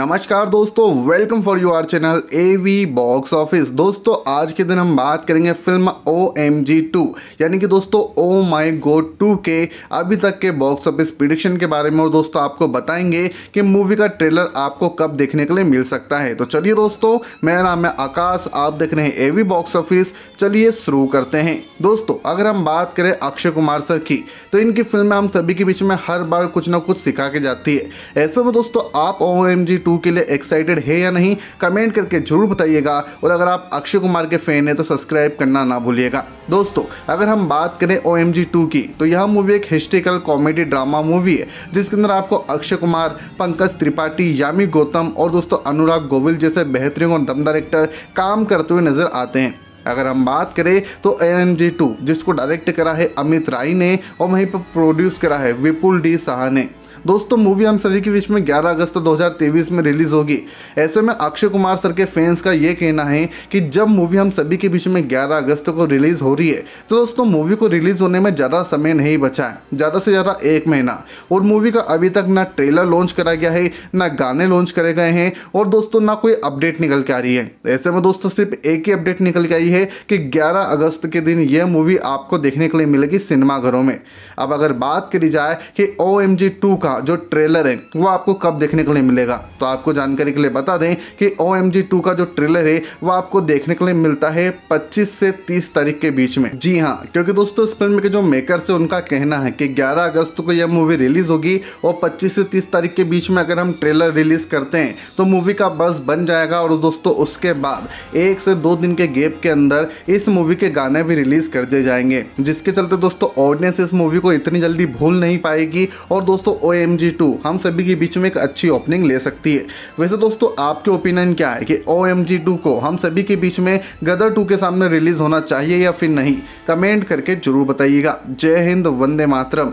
नमस्कार दोस्तों welcome for our channel A V box office दोस्तों आज के दिन हम बात करेंगे film O M G two यानी कि दोस्तों ओ माई गो टू के अभी तक के बॉक्स ऑफिस प्रिडिक्शन के बारे में और दोस्तों आपको बताएंगे कि मूवी का ट्रेलर आपको कब देखने के लिए मिल सकता है तो चलिए दोस्तों मेरा नाम है आकाश आप देख रहे हैं ए वी बॉक्स ऑफिस चलिए शुरू करते हैं दोस्तों अगर हम बात करें अक्षय कुमार सर की तो इनकी फिल्में हम सभी के बीच में हर बार कुछ ना कुछ सिखा के जाती है ऐसे में दोस्तों आप ओ एम जी टू के लिए एक्साइटेड है या नहीं कमेंट करके जरूर बताइएगा और अगर आप अक्षय कुमार के फ़ैन हैं तो सब्सक्राइब करना ना भूलिएगा दोस्तों अगर हम बात करें ओ एम की तो यह मूवी एक हिस्ट्रिकल कॉमेडी ड्रामा मूवी है जिसके अंदर आपको अक्षय कुमार पंकज त्रिपाठी यामी गौतम और दोस्तों अनुराग गोविल जैसे बेहतरीन और दमदार एक्टर काम करते हुए नजर आते हैं अगर हम बात करें तो ए एम जी टू जिसको डायरेक्ट करा है अमित राय ने और वहीं पर प्रोड्यूस करा है विपुल डी साहा ने दोस्तों मूवी हम सभी के बीच में 11 अगस्त 2023 में रिलीज होगी ऐसे में अक्षय कुमार सर के फैंस का ये कहना है कि जब मूवी हम सभी के बीच में 11 अगस्त को रिलीज हो रही है तो दोस्तों मूवी को रिलीज होने में ज़्यादा समय नहीं बचा है ज़्यादा से ज़्यादा एक महीना और मूवी का अभी तक ना ट्रेलर लॉन्च करा गया है ना गाने लॉन्च करे गए हैं और दोस्तों ना कोई अपडेट निकल के आ रही है ऐसे में दोस्तों सिर्फ एक ही अपडेट निकल के आई है कि ग्यारह अगस्त के दिन यह मूवी आपको देखने के लिए मिलेगी सिनेमाघरों में अब अगर बात करी जाए कि ओ एम जी टू का का जो ट्रेलर है वो आपको कब देखने के लिए मिलेगा तो आपको जानकारी के लिए बता दें कि ओ एम का जो ट्रेलर है वो आपको देखने के लिए मिलता है पच्चीस से तीस तारीख के बीच में जी हाँ क्योंकि दोस्तों इस फिल्म के जो मेकर से उनका कहना है कि ग्यारह अगस्त को यह मूवी रिलीज होगी और पच्चीस से तीस तारीख के बीच में अगर हम ट्रेलर रिलीज करते हैं तो मूवी का बस बन जाएगा और दोस्तों उसके बाद एक से दो दिन के गेप के अंदर इस मूवी के गाने भी रिलीज कर दिए जाएंगे जिसके चलते दोस्तों ऑडियंस इस मूवी को इतनी जल्दी भूल नहीं पाएगी और दोस्तों ओ एम हम सभी के बीच में एक अच्छी ओपनिंग ले सकती है वैसे दोस्तों आपके ओपिनियन क्या है कि ओ एम को हम सभी के बीच में गदर टू के सामने रिलीज होना चाहिए या फिर नहीं कमेंट करके जरूर बताइएगा जय हिंद वंदे मातरम